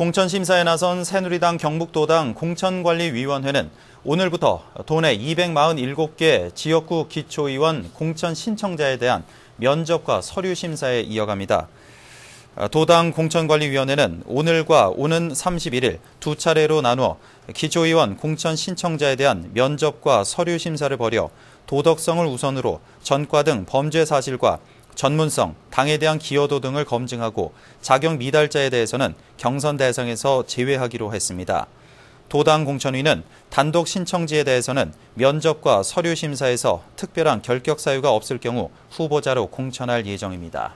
공천심사에 나선 새누리당 경북도당 공천관리위원회는 오늘부터 도내 247개 지역구 기초의원 공천 신청자에 대한 면접과 서류 심사에 이어갑니다. 도당 공천관리위원회는 오늘과 오는 31일 두 차례로 나누어 기초의원 공천 신청자에 대한 면접과 서류 심사를 벌여 도덕성을 우선으로 전과 등 범죄 사실과 전문성, 당에 대한 기여도 등을 검증하고 자격 미달자에 대해서는 경선 대상에서 제외하기로 했습니다. 도당 공천위는 단독 신청지에 대해서는 면접과 서류 심사에서 특별한 결격 사유가 없을 경우 후보자로 공천할 예정입니다.